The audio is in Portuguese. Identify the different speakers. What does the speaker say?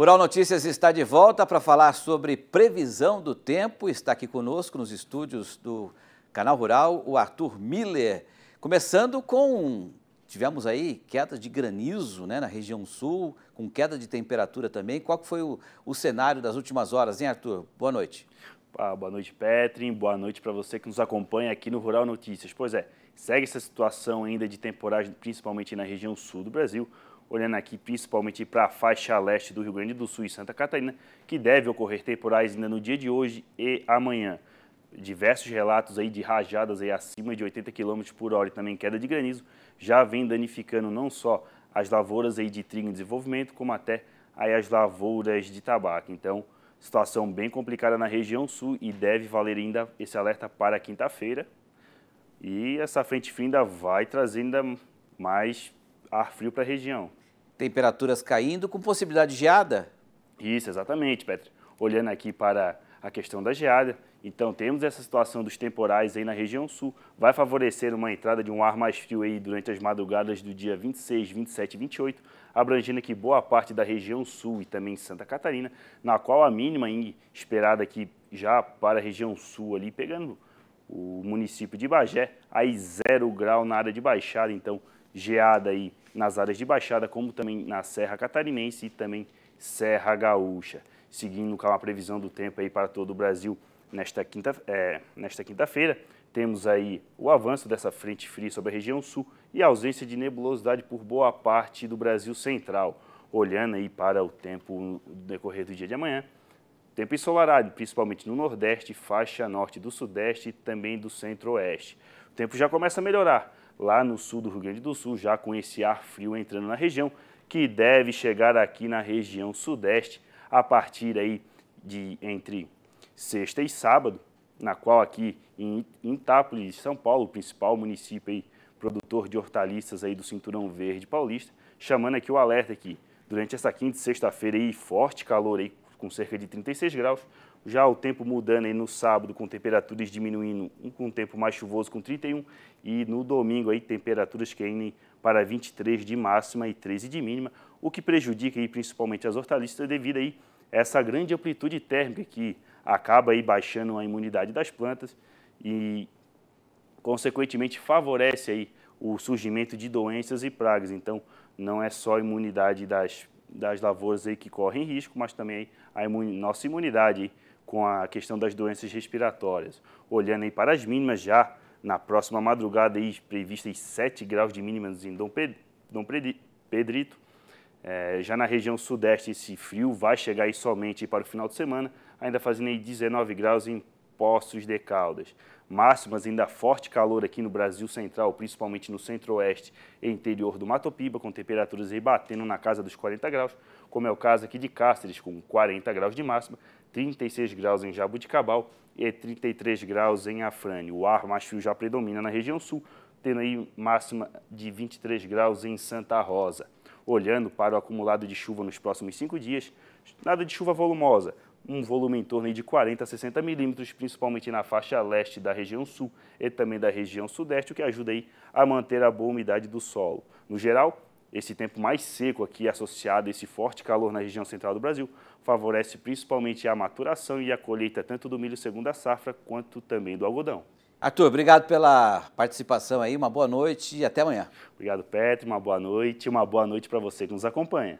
Speaker 1: Rural Notícias está de volta para falar sobre previsão do tempo. Está aqui conosco nos estúdios do Canal Rural o Arthur Miller. Começando com, tivemos aí queda de granizo né, na região sul, com queda de temperatura também. Qual foi o, o cenário das últimas horas, hein Arthur? Boa noite. Ah, boa noite, Petrin. Boa noite para você que nos acompanha aqui no Rural Notícias. Pois é, segue essa situação ainda de temporagem, principalmente na região sul do Brasil olhando aqui principalmente para a faixa leste do Rio Grande do Sul e Santa Catarina, que deve ocorrer temporais ainda no dia de hoje e amanhã. Diversos relatos aí de rajadas aí acima de 80 km por hora e também queda de granizo já vem danificando não só as lavouras aí de trigo em desenvolvimento, como até aí as lavouras de tabaco. Então, situação bem complicada na região sul e deve valer ainda esse alerta para quinta-feira. E essa frente fria ainda vai trazer ainda mais ar frio para a região temperaturas caindo, com possibilidade de geada? Isso, exatamente, Petra. Olhando aqui para a questão da geada, então temos essa situação dos temporais aí na região sul. Vai favorecer uma entrada de um ar mais frio aí durante as madrugadas do dia 26, 27 e 28, abrangendo aqui boa parte da região sul e também Santa Catarina, na qual a mínima esperada aqui já para a região sul ali, pegando o município de Bagé, aí zero grau na área de baixada, então geada aí nas áreas de Baixada, como também na Serra Catarinense e também Serra Gaúcha. Seguindo com a previsão do tempo aí para todo o Brasil nesta é, quinta-feira, quinta temos aí o avanço dessa frente fria sobre a região sul e a ausência de nebulosidade por boa parte do Brasil central. Olhando aí para o tempo no decorrer do dia de amanhã, tempo ensolarado, principalmente no Nordeste, faixa norte do Sudeste e também do Centro-Oeste. O tempo já começa a melhorar lá no sul do Rio Grande do Sul, já com esse ar frio entrando na região, que deve chegar aqui na região sudeste a partir aí de entre sexta e sábado, na qual aqui em Itápolis, São Paulo, o principal município aí, produtor de hortaliças aí do Cinturão Verde Paulista, chamando aqui o alerta aqui. Durante essa quinta e sexta-feira aí, forte calor aí, com cerca de 36 graus, já o tempo mudando aí no sábado, com temperaturas diminuindo, com um tempo mais chuvoso com 31, e no domingo aí temperaturas caindo para 23 de máxima e 13 de mínima, o que prejudica aí principalmente as hortaliças devido aí a essa grande amplitude térmica que acaba aí baixando a imunidade das plantas e consequentemente favorece aí o surgimento de doenças e pragas. Então, não é só a imunidade das, das lavouras aí que correm risco, mas também a imun nossa imunidade aí, com a questão das doenças respiratórias. Olhando aí para as mínimas já, na próxima madrugada aí, previstas 7 graus de mínimas em Dom, Dom Pedrito. É, já na região sudeste, esse frio vai chegar aí somente para o final de semana, ainda fazendo aí 19 graus em Poços de Caldas. Máximas ainda forte calor aqui no Brasil Central, principalmente no centro-oeste e interior do Mato Piba, com temperaturas rebatendo na casa dos 40 graus, como é o caso aqui de Cáceres, com 40 graus de máxima, 36 graus em Jabuticabal e 33 graus em Afrânio. O ar mais frio já predomina na região sul, tendo aí máxima de 23 graus em Santa Rosa. Olhando para o acumulado de chuva nos próximos cinco dias, nada de chuva volumosa, um volume em torno de 40 a 60 milímetros, principalmente na faixa leste da região sul e também da região sudeste, o que ajuda aí a manter a boa umidade do solo. No geral, esse tempo mais seco aqui, associado a esse forte calor na região central do Brasil, favorece principalmente a maturação e a colheita tanto do milho segunda safra quanto também do algodão. Arthur, obrigado pela participação aí, uma boa noite e até amanhã. Obrigado, Petro, uma boa noite, e uma boa noite para você que nos acompanha.